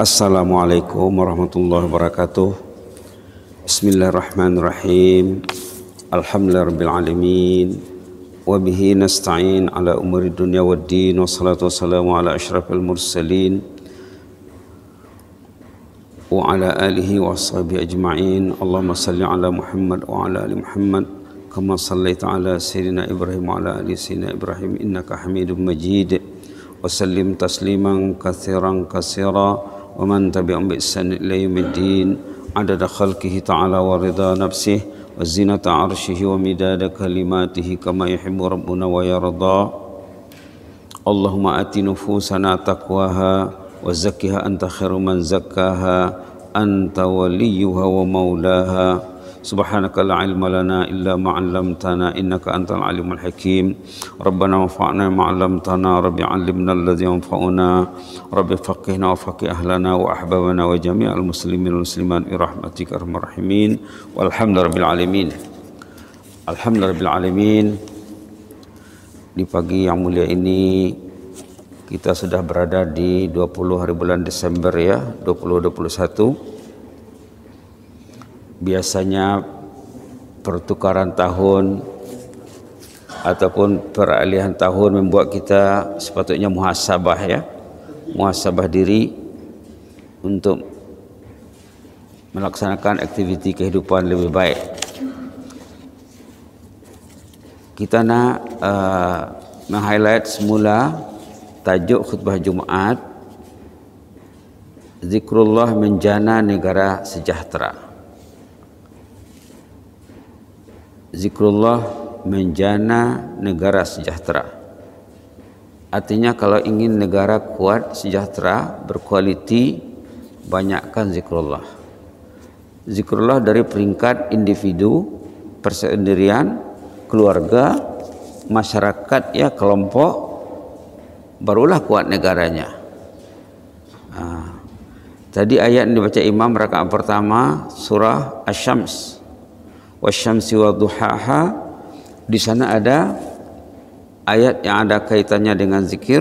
Assalamualaikum warahmatullahi wabarakatuh Bismillahirrahmanirrahim Alhamdulillahirrabbilalamin Wabihi nasta'in ala umuri dunia wa din Wassalatu wassalamu ala ashrafil mursalin Wa ala alihi wa ashabi ajma'in Allahumma salli ala Muhammad wa ala ali Muhammad Kama salli taala Sayyidina Ibrahim wa ala ali Sayyidina Ibrahim Innaka hamidun majid وسلم تسليما كثيرا كثيرا ومن تبعهم بإحسان إلى يوم الدين عدد خلقه تعالى ورضا نفسه وزينة عرشه ومداد كلماته كما يحب ربنا ويرضى اللهم آت نفوسنا تقواها وزكها أنت خير من زكاها أنت وليها ومولاها سبحانك لا علم لنا إلا ما علمتنا إنك أنت العليم الحكيم ربنا وفعنا ما علمتنا رب علمنا الذي ينفعنا رب فقهنا وفقه أهلنا وأحبابنا وجميع المسلمين والمسلمات برحمتك أرحم الراحمين والحمد رب العالمين الحمد رب العالمين di pagi yang mulia ini kita sudah berada di 20 hari bulan Desember ya 2021 biasanya pertukaran tahun ataupun peralihan tahun membuat kita sepatutnya muhasabah ya muhasabah diri untuk melaksanakan aktiviti kehidupan lebih baik kita nak uh, meng-highlight semula tajuk khutbah Jumaat Zikrullah menjana negara sejahtera zikrullah menjana negara sejahtera. Artinya kalau ingin negara kuat, sejahtera, berkualiti, banyakkan zikrullah. Zikrullah dari peringkat individu, persendirian, keluarga, masyarakat ya kelompok barulah kuat negaranya. Nah, tadi ayat yang dibaca Imam rakaat pertama surah Asy-Syams wasyamsi wadduhaha di sana ada ayat yang ada kaitannya dengan zikir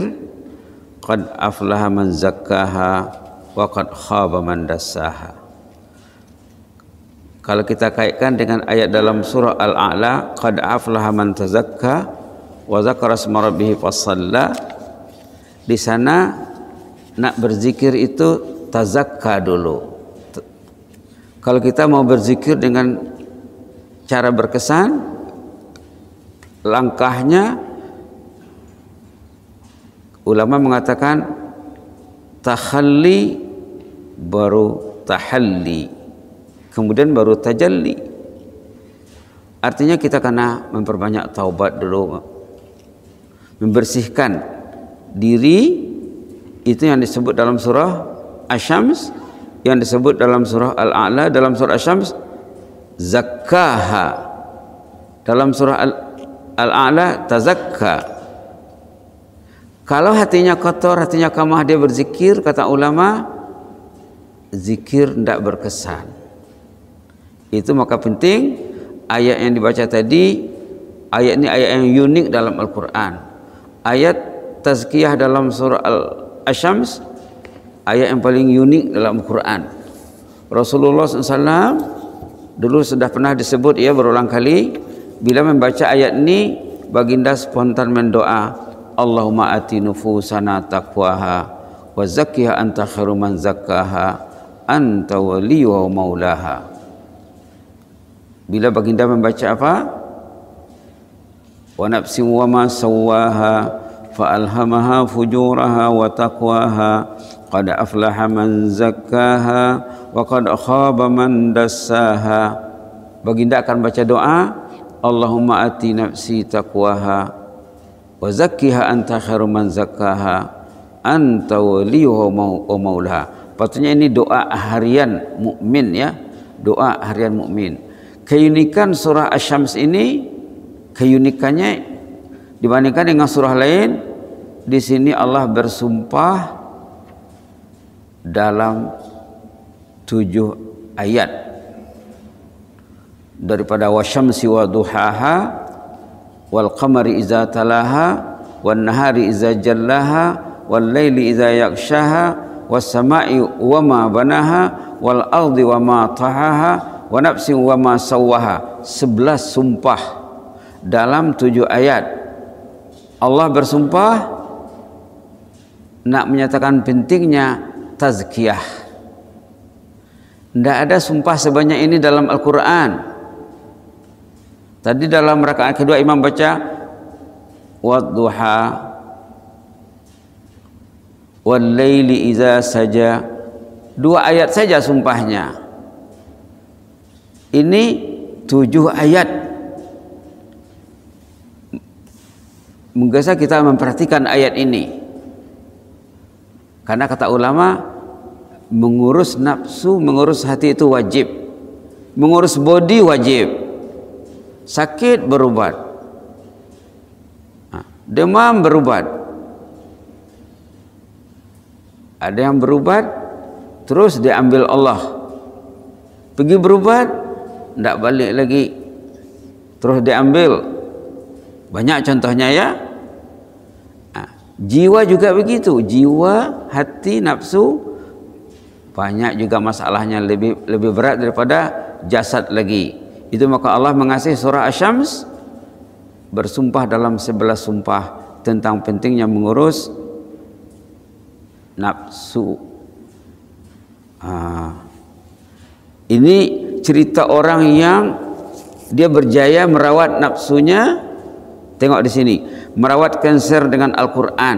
qad aflaha man zakkaha wa qad khaba man dassaha kalau kita kaitkan dengan ayat dalam surah Al-A'la qad aflaha man tazakka wa zakara asma rabbih fasalla di sana nak berzikir itu tazakka dulu kalau kita mau berzikir dengan cara berkesan, langkahnya ulama mengatakan tahalli baru tahalli kemudian baru tajalli artinya kita kena memperbanyak taubat dulu membersihkan diri itu yang disebut dalam surah Asy-Syams yang disebut dalam surah Al-A'la dalam surah Asy-Syams zakkaha dalam surah al-a'la tazakka kalau hatinya kotor hatinya kamah dia berzikir kata ulama zikir tidak berkesan itu maka penting ayat yang dibaca tadi ayat ini ayat yang unik dalam Al-Quran ayat tazkiyah dalam surah Al-Asyams ayat yang paling unik dalam Al-Quran Rasulullah SAW dulu sudah pernah disebut ia berulang kali bila membaca ayat ini baginda spontan mendoa Allahumma ati nufusana taqwaha wa zakkiha anta khairu man zakkaha anta waliyuha wa maulaha bila baginda membaca apa wa nafsi wa ma sawaha fa alhamaha fujuraha wa taqwaha qad aflaha man zakkaha wa qad khaba man dassaha baginda akan baca doa Allahumma ati nafsi taqwaha wa zakkiha anta khairu man zakkaha anta waliyuha wa maulaha patutnya ini doa harian mukmin ya doa harian mukmin keunikan surah asy-syams ini keunikannya dibandingkan dengan surah lain di sini Allah bersumpah dalam tujuh ayat daripada wasyamsi wa duhaha wal qamari iza talaha wan nahari iza jallaha wal laili iza yakshaha was sama'i wa ma banaha wal ardi wa ma tahaha wa nafsin wa ma sawaha 11 sumpah dalam tujuh ayat Allah bersumpah nak menyatakan pentingnya tazkiyah. Tidak ada sumpah sebanyak ini dalam Al-Quran. Tadi dalam rakaat kedua imam baca wadduha wal iza saja dua ayat saja sumpahnya. Ini tujuh ayat. Menggesa kita memperhatikan ayat ini. Karena kata ulama mengurus nafsu, mengurus hati itu wajib. Mengurus body wajib. Sakit berubat. Ha, demam berubat. Ada yang berubat terus diambil Allah. Pergi berubat tidak balik lagi. Terus diambil. Banyak contohnya ya. Jiwa juga begitu. Jiwa, hati, nafsu banyak juga masalahnya lebih lebih berat daripada jasad lagi. Itu maka Allah mengasihi surah Asy-Syams bersumpah dalam 11 sumpah tentang pentingnya mengurus nafsu. Ah. Ini cerita orang yang dia berjaya merawat nafsunya Tengok di sini, merawat kanser dengan Al-Quran.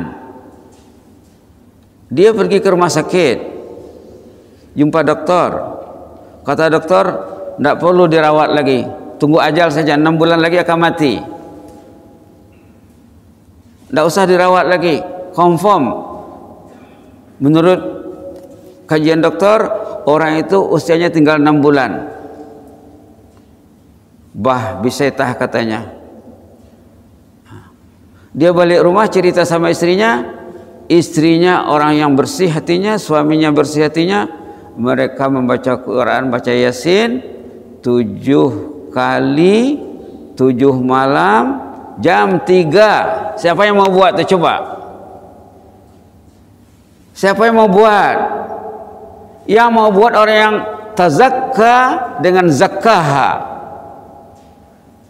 Dia pergi ke rumah sakit, jumpa doktor. Kata doktor, tidak perlu dirawat lagi. Tunggu ajal saja, enam bulan lagi akan mati. Tidak usah dirawat lagi, confirm. Menurut kajian doktor, orang itu usianya tinggal enam bulan. Bah, bisa tah Katanya. Dia balik rumah cerita sama istrinya, istrinya orang yang bersih hatinya, suaminya bersih hatinya. Mereka membaca Quran, baca Yasin tujuh kali tujuh malam jam tiga. Siapa yang mau buat coba? Siapa yang mau buat? Yang mau buat orang yang tazakka dengan zakaha.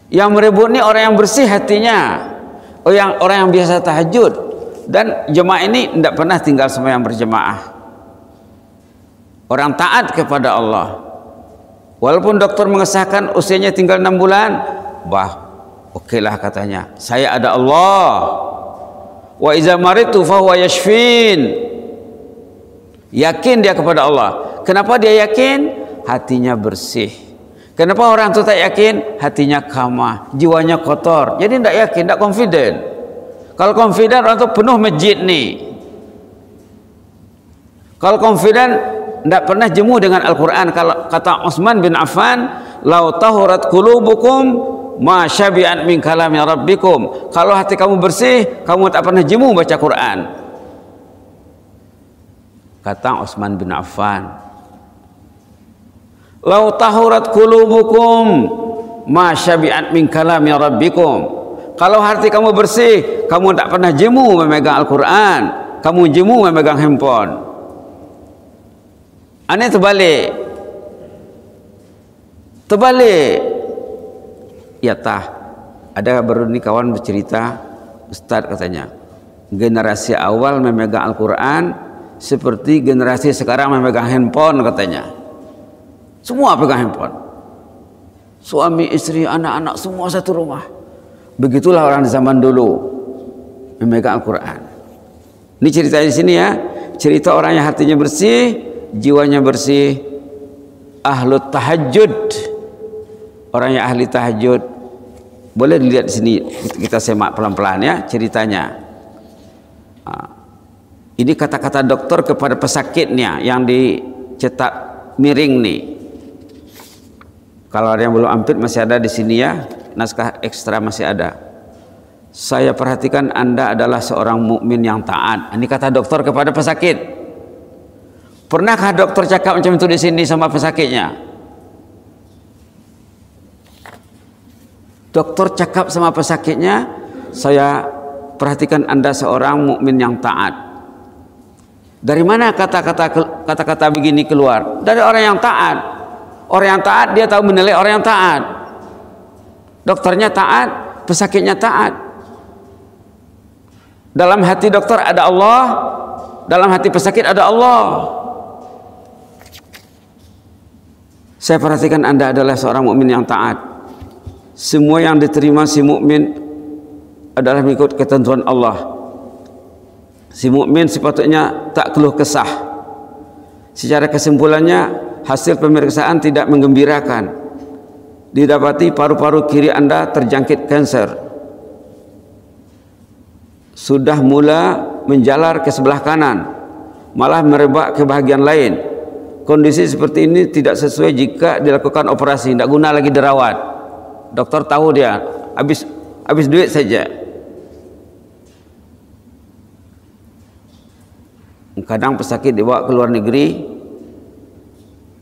Yang merebut ini orang yang bersih hatinya. Oh yang orang yang biasa tahajud dan jemaah ini tidak pernah tinggal yang berjemaah. Orang taat kepada Allah. Walaupun dokter mengesahkan usianya tinggal enam bulan, bah, okelah okay katanya. Saya ada Allah. Wa iza fahuwa yashfin. Yakin dia kepada Allah. Kenapa dia yakin? Hatinya bersih Kenapa orang itu tak yakin? Hatinya kamah, jiwanya kotor. Jadi tidak yakin, tidak confident. Kalau confident orang itu penuh masjid nih. Kalau confident tidak pernah jemu dengan Al-Quran. Kalau kata Utsman bin Affan, lau tahurat kulubukum ma syabi'an min kalami rabbikum. Kalau hati kamu bersih, kamu tak pernah jemu baca Quran. Kata Utsman bin Affan, Lau tahurat kulubukum masyabi'at min kalami rabbikum. Kalau hati kamu bersih, kamu tak pernah jemu memegang Al-Quran. Kamu jemu memegang handphone. Aneh terbalik. Terbalik. Ya tah. Ada baru ini kawan bercerita, Ustaz katanya, generasi awal memegang Al-Quran seperti generasi sekarang memegang handphone katanya. Semua pegang handphone. Suami, istri, anak-anak semua satu rumah. Begitulah orang di zaman dulu memegang Al-Qur'an. Ini ceritanya di sini ya. Cerita orang yang hatinya bersih, jiwanya bersih, ahlut tahajud. Orang yang ahli tahajud. Boleh dilihat di sini kita semak pelan-pelan ya ceritanya. Ini kata-kata dokter kepada pesakitnya yang dicetak miring nih. Kalau ada yang belum ampit masih ada di sini ya, naskah ekstra masih ada. Saya perhatikan Anda adalah seorang mukmin yang taat. Ini kata dokter kepada pesakit. Pernahkah dokter cakap macam itu di sini sama pesakitnya? Dokter cakap sama pesakitnya, saya perhatikan Anda seorang mukmin yang taat. Dari mana kata-kata kata-kata begini keluar? Dari orang yang taat. Orang yang taat dia tahu menilai orang yang taat. Dokternya taat, pesakitnya taat. Dalam hati dokter ada Allah, dalam hati pesakit ada Allah. Saya perhatikan Anda adalah seorang mukmin yang taat. Semua yang diterima si mukmin adalah mengikut ketentuan Allah. Si mukmin sepatutnya tak keluh kesah. Secara kesimpulannya hasil pemeriksaan tidak menggembirakan. Didapati paru-paru kiri Anda terjangkit kanker. Sudah mula menjalar ke sebelah kanan, malah merebak ke bahagian lain. Kondisi seperti ini tidak sesuai jika dilakukan operasi, tidak guna lagi derawat. Dokter tahu dia, habis habis duit saja. Kadang pesakit dibawa ke luar negeri,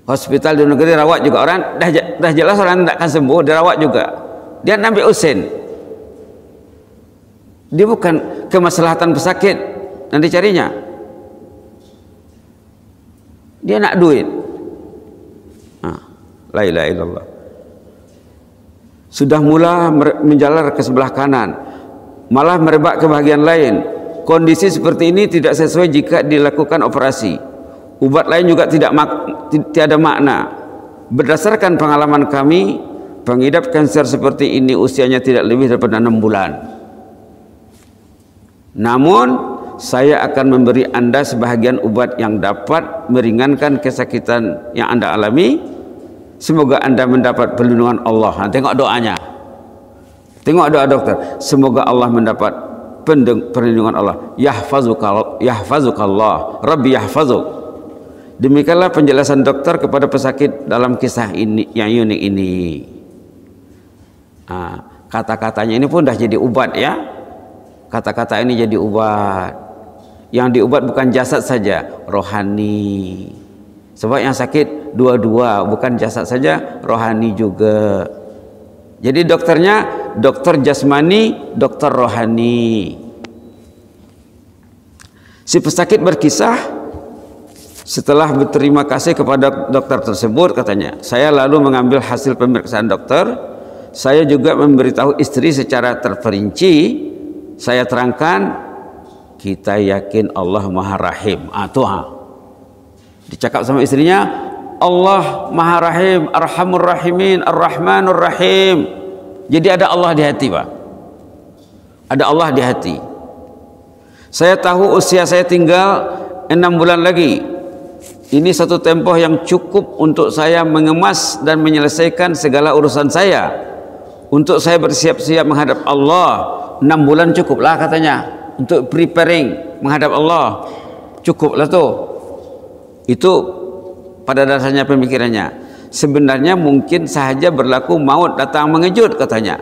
hospital di negeri rawat juga orang dah, dah jelas orang tidak akan sembuh dirawat juga dia nabi usin dia bukan kemaslahatan pesakit nanti carinya dia nak duit nah, la ilaha illallah sudah mula menjalar ke sebelah kanan malah merebak ke bagian lain kondisi seperti ini tidak sesuai jika dilakukan operasi ubat lain juga tidak tiada makna. Berdasarkan pengalaman kami, pengidap kanker seperti ini usianya tidak lebih daripada enam bulan. Namun, saya akan memberi Anda sebahagian obat yang dapat meringankan kesakitan yang Anda alami. Semoga Anda mendapat perlindungan Allah. Nah, tengok doanya. Tengok doa dokter. Semoga Allah mendapat perlindungan Allah. Yahfazukallah. Yahfazukallah. Rabbi yahfazuk. Demikianlah penjelasan dokter kepada pesakit dalam kisah ini yang unik ini. Nah, kata-katanya ini pun sudah jadi obat ya. Kata-kata ini jadi obat. Yang diobat bukan jasad saja, rohani. Sebab yang sakit dua-dua, bukan jasad saja, rohani juga. Jadi dokternya dokter jasmani, dokter rohani. Si pesakit berkisah setelah berterima kasih kepada dokter tersebut katanya, saya lalu mengambil hasil pemeriksaan dokter. Saya juga memberitahu istri secara terperinci. Saya terangkan, kita yakin Allah Maha Rahim. Ah, Tuhan. Dicakap sama istrinya, Allah Maha Rahim, Arhamur Rahimin, Ar-Rahmanur Rahim. Jadi ada Allah di hati, Pak. Ada Allah di hati. Saya tahu usia saya tinggal enam bulan lagi ini satu tempoh yang cukup untuk saya mengemas dan menyelesaikan segala urusan saya. Untuk saya bersiap-siap menghadap Allah. Enam bulan cukuplah katanya. Untuk preparing menghadap Allah. Cukuplah tuh. Itu pada dasarnya pemikirannya. Sebenarnya mungkin saja berlaku maut datang mengejut katanya.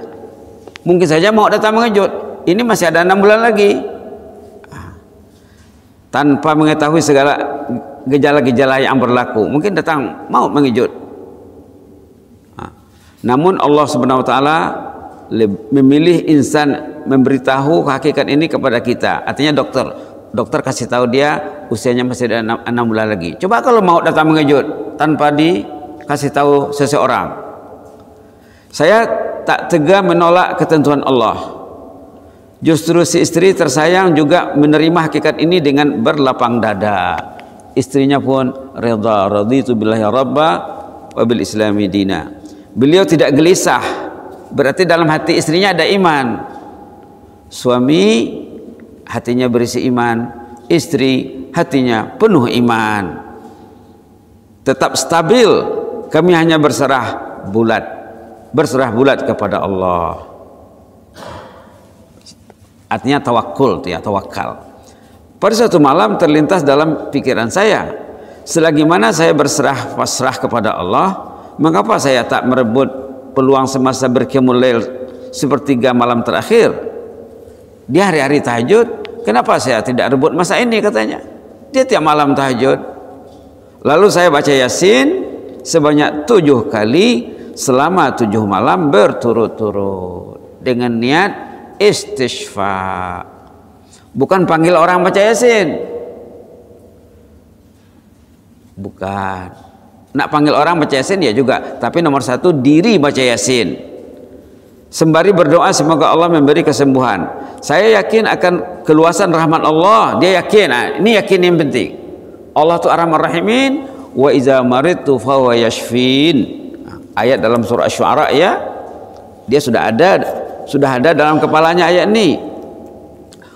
Mungkin saja maut datang mengejut. Ini masih ada enam bulan lagi. Ah. Tanpa mengetahui segala gejala-gejala yang berlaku mungkin datang maut mengejut namun Allah subhanahu wa ta'ala memilih insan memberitahu hakikat ini kepada kita artinya dokter dokter kasih tahu dia usianya masih ada enam, enam bulan lagi coba kalau maut datang mengejut tanpa dikasih tahu seseorang saya tak tega menolak ketentuan Allah justru si istri tersayang juga menerima hakikat ini dengan berlapang dada istrinya pun redha raditu billahi rabba wa islami dina beliau tidak gelisah berarti dalam hati istrinya ada iman suami hatinya berisi iman istri hatinya penuh iman tetap stabil kami hanya berserah bulat berserah bulat kepada Allah artinya tawakul ya tawakal pada suatu malam terlintas dalam pikiran saya, selagi mana saya berserah pasrah kepada Allah, mengapa saya tak merebut peluang semasa berkemulail sepertiga malam terakhir? Di hari-hari tahajud, kenapa saya tidak rebut masa ini katanya? Dia tiap malam tahajud. Lalu saya baca Yasin sebanyak tujuh kali selama tujuh malam berturut-turut dengan niat istishfa Bukan panggil orang baca Yasin. Bukan. Nak panggil orang baca Yasin ya juga, tapi nomor satu diri baca Yasin. Sembari berdoa semoga Allah memberi kesembuhan. Saya yakin akan keluasan rahmat Allah. Dia yakin. Nah, ini yakin yang penting. Allah tuh Arhamar Rahimin wa iza maridtu yashfin. Ayat dalam surah syuara ya. Dia sudah ada sudah ada dalam kepalanya ayat ini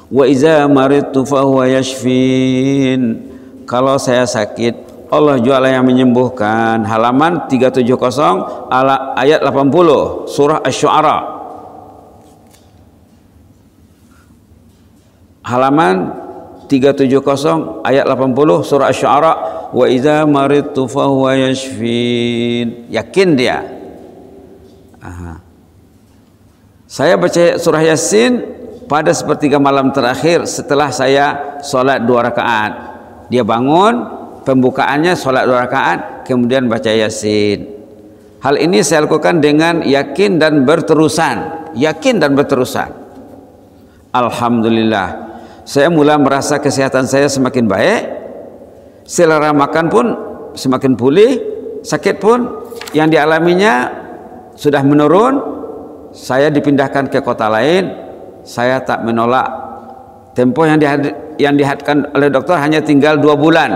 wa iza maridtu fahuwa yashfin kalau saya sakit Allah jualah yang menyembuhkan halaman 370 ala ayat 80 surah asy-syu'ara halaman 370 ayat 80 surah asy-syu'ara wa iza maridtu fahuwa yashfin yakin dia Aha. saya baca surah yasin pada sepertiga malam terakhir setelah saya sholat dua rakaat. Dia bangun, pembukaannya sholat dua rakaat, kemudian baca yasin. Hal ini saya lakukan dengan yakin dan berterusan. Yakin dan berterusan. Alhamdulillah. Saya mulai merasa kesehatan saya semakin baik. Selera makan pun semakin pulih. Sakit pun yang dialaminya sudah menurun. Saya dipindahkan ke kota lain saya tak menolak tempo yang dihad, yang dihadkan oleh dokter hanya tinggal dua bulan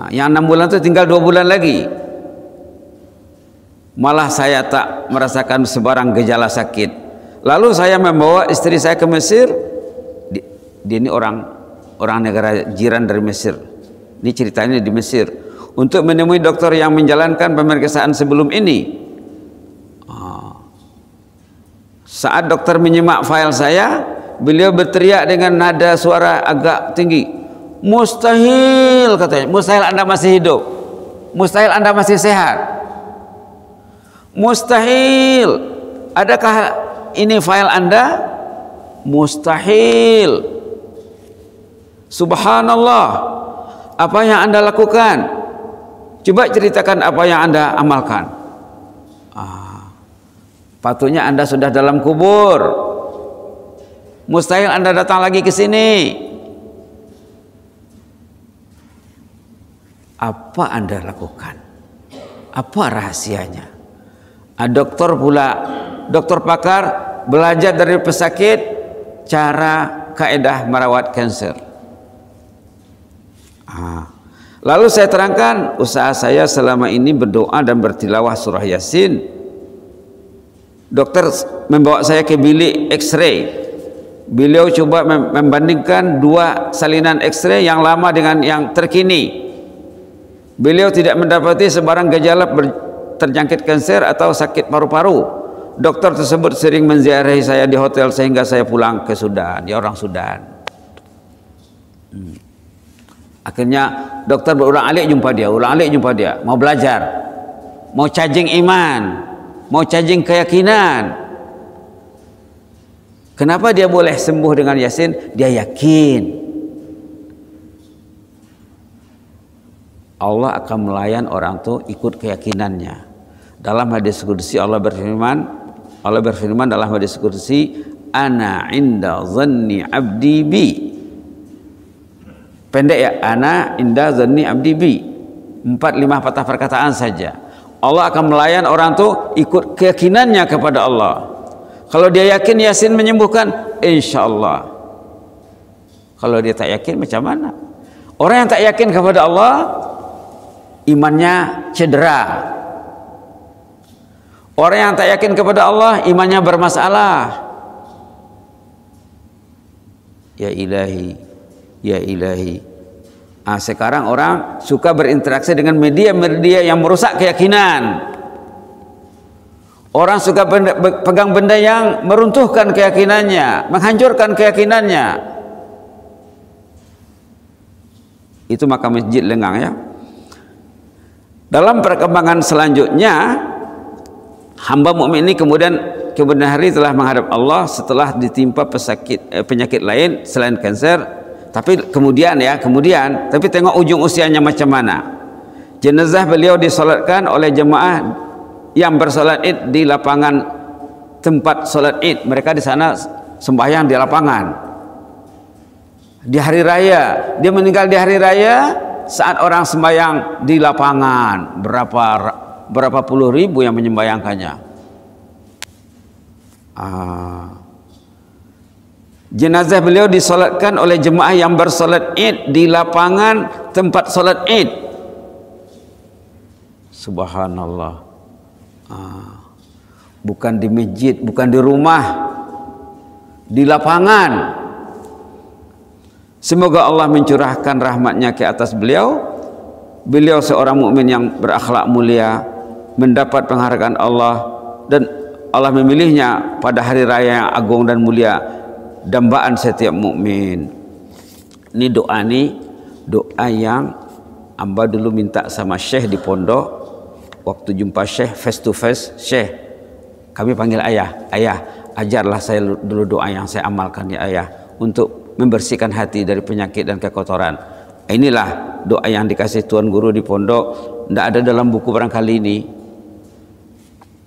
nah, yang enam bulan itu tinggal dua bulan lagi malah saya tak merasakan sebarang gejala sakit lalu saya membawa istri saya ke Mesir dia ini orang orang negara jiran dari Mesir ini ceritanya di Mesir untuk menemui dokter yang menjalankan pemeriksaan sebelum ini saat dokter menyimak file saya, beliau berteriak dengan nada suara agak tinggi. Mustahil katanya, mustahil Anda masih hidup. Mustahil Anda masih sehat. Mustahil. Adakah ini file Anda? Mustahil. Subhanallah. Apa yang Anda lakukan? Coba ceritakan apa yang Anda amalkan. Patutnya Anda sudah dalam kubur. Mustahil Anda datang lagi ke sini. Apa Anda lakukan? Apa rahasianya? Ah, dokter pula, dokter pakar belajar dari pesakit cara kaedah merawat kanker. Ah. Lalu saya terangkan usaha saya selama ini berdoa dan bertilawah surah Yasin Dokter membawa saya ke bilik X-ray. Beliau coba membandingkan dua salinan X-ray yang lama dengan yang terkini. Beliau tidak mendapati sebarang gejala terjangkit kanker atau sakit paru-paru. Dokter tersebut sering menziarahi saya di hotel sehingga saya pulang ke Sudan, dia ya, orang Sudan. Hmm. Akhirnya dokter berulang alik jumpa dia, ulang alik jumpa dia, mau belajar, mau cacing iman, mau cajing keyakinan kenapa dia boleh sembuh dengan yasin dia yakin Allah akan melayan orang itu ikut keyakinannya. Dalam hadis kursi Allah berfirman, Allah berfirman dalam hadis kursi, "Ana inda zanni abdi bi." Pendek ya, "Ana inda zanni abdi bi." Empat lima patah perkataan saja. Allah akan melayan orang itu ikut keyakinannya kepada Allah. Kalau dia yakin Yasin menyembuhkan, insya Allah. Kalau dia tak yakin macam mana? Orang yang tak yakin kepada Allah, imannya cedera. Orang yang tak yakin kepada Allah, imannya bermasalah. Ya ilahi, ya ilahi, Nah, sekarang orang suka berinteraksi dengan media-media yang merusak keyakinan. Orang suka benda, pegang benda yang meruntuhkan keyakinannya, menghancurkan keyakinannya. Itu maka masjid lengang ya. Dalam perkembangan selanjutnya, hamba mukmin ini kemudian kemudian hari telah menghadap Allah setelah ditimpa pesakit, eh, penyakit lain selain kanker tapi kemudian ya, kemudian tapi tengok ujung usianya macam mana. Jenazah beliau disolatkan oleh jemaah yang bersolat Id di lapangan tempat solat Id. Mereka di sana sembahyang di lapangan. Di hari raya, dia meninggal di hari raya saat orang sembahyang di lapangan. Berapa berapa puluh ribu yang menyembayangkannya. Ah. Jenazah beliau disolatkan oleh jemaah yang bersolat id di lapangan tempat solat id. Subhanallah. Ah. Bukan di masjid, bukan di rumah. Di lapangan. Semoga Allah mencurahkan rahmatnya ke atas beliau. Beliau seorang mukmin yang berakhlak mulia. Mendapat penghargaan Allah. Dan Allah memilihnya pada hari raya yang agung dan mulia. dambaan setiap mukmin. Ini doa ni doa yang Amba dulu minta sama Syekh di pondok waktu jumpa Syekh face to face Syekh kami panggil ayah ayah ajarlah saya dulu doa yang saya amalkan ya ayah untuk membersihkan hati dari penyakit dan kekotoran inilah doa yang dikasih Tuan Guru di pondok tidak ada dalam buku barangkali ini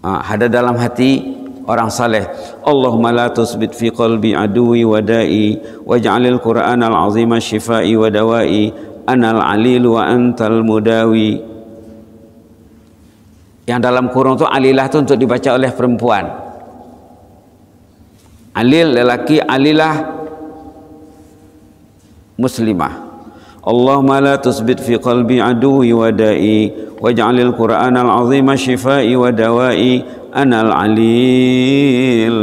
ah, ada dalam hati orang saleh. Allahumma la tusbit fi qalbi aduwi wada'i waj'alil Qur'an al-azima shifai wa dawa'i anal alil wa antal mudawi. Yang dalam kurung itu alilah itu untuk dibaca oleh perempuan. Alil lelaki, alilah muslimah. Allahumma la tusbit fi qalbi aduwi wada'i waj'alil qur'anal azima syifai wa dawai anal alil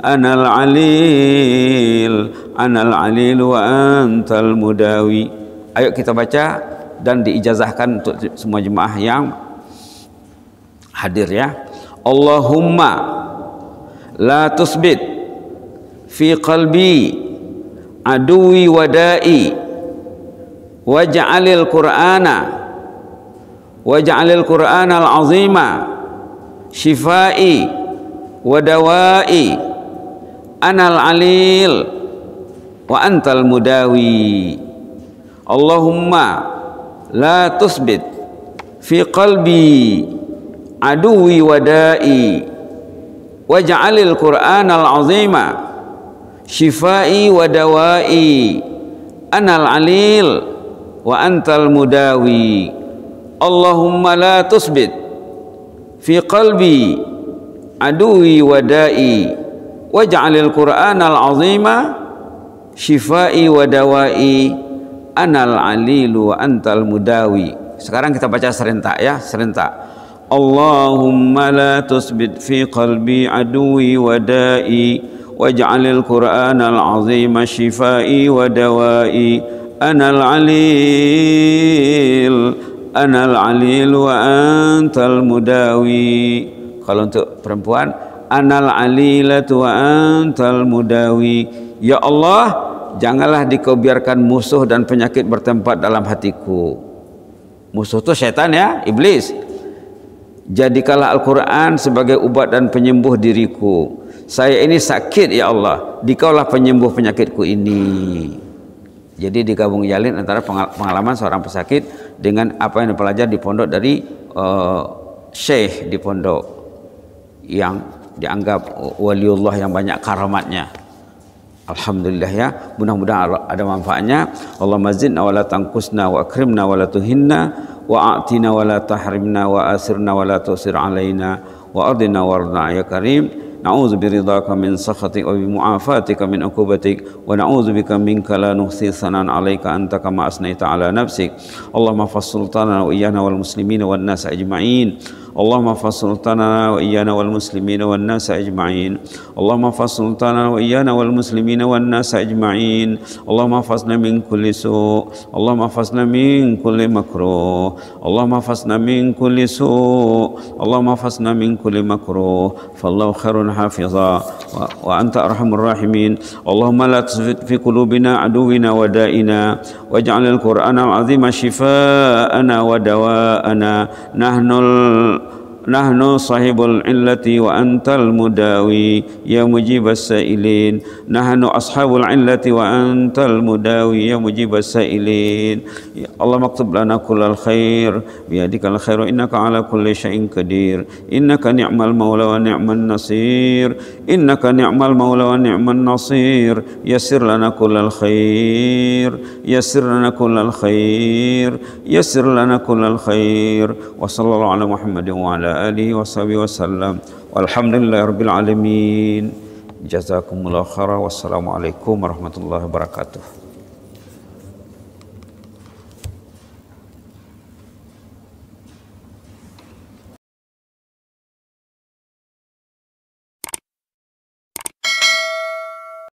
anal alil anal alil wa antal mudawi ayo kita baca dan diijazahkan untuk semua jemaah yang hadir ya Allahumma la tusbit fi qalbi aduwi wadai waj'alil qur'ana waj'alil al azima syifai wa dawai anal alil wa antal mudawi Allahumma la tusbit fi qalbi aduwi wadai waj'alil al azima syifai wa dawai anal alil wa antal mudawi Allahumma la tusbit fi qalbi aduwi wadai waj'alil qur'anal azima syifai wa dawai anal alilu wa antal mudawi sekarang kita baca serentak ya serentak Allahumma la tusbit fi qalbi aduwi wadai waj'alil qur'anal azima syifai wa dawai anal alil ana al-alil wa antal mudawi kalau untuk perempuan anal alilat wa antal mudawi ya Allah janganlah dikau biarkan musuh dan penyakit bertempat dalam hatiku musuh itu setan ya iblis jadikanlah Al-Quran sebagai ubat dan penyembuh diriku saya ini sakit ya Allah dikaulah penyembuh penyakitku ini Jadi digabung jalin antara pengalaman seorang pesakit dengan apa yang dipelajari di pondok dari uh, syekh di pondok yang dianggap waliullah yang banyak karamatnya. Alhamdulillah ya. Mudah-mudahan ada manfaatnya. Allah mazidna wa la tangkusna wa akrimna wa la tuhinna wa a'tina wa la tahrimna wa asirna wa la tusir alaina wa ardina warna ya karim. نعوذ برضاك من سخطك وبمعافاتك من عقوبتك ونعوذ بك منك لا نحصي ثناء عليك أنت كما أثنيت على نفسك اللهم فصل سلطاننا وإيانا والمسلمين والناس أجمعين اللهم فسلطنا وإيانا والمسلمين والناس أجمعين اللهم فسلطنا وإيانا والمسلمين والناس أجمعين اللهم فصلنا من كل سوء اللهم فصلنا من كل مكروه اللهم فصلنا من كل سوء اللهم فصلنا من كل مكروه فالله خير حافظا وأنت أرحم الراحمين اللهم لا تزفت في قلوبنا عدونا ودائنا واجعل القرآن العظيم شفاءنا ودواءنا نحن نحن صاحب العلة وأنت المداوي يا مجيب السائلين نحن أصحاب العلة وأنت المداوي يا مجيب السائلين اللهم اكتب لنا كل الخير بيدك الخير إنك على كل شيء قدير إنك نعم المولى ونعم النصير إنك نعم المولى ونعم النصير يسر لنا كل الخير يسر لنا كل الخير يسر لنا كل الخير وصلى الله على محمد وعلى ala alihi washabihi wasallam. Walhamdulillahirabbil alamin. Jazakumullahu khairan. Wassalamualaikum warahmatullahi wabarakatuh.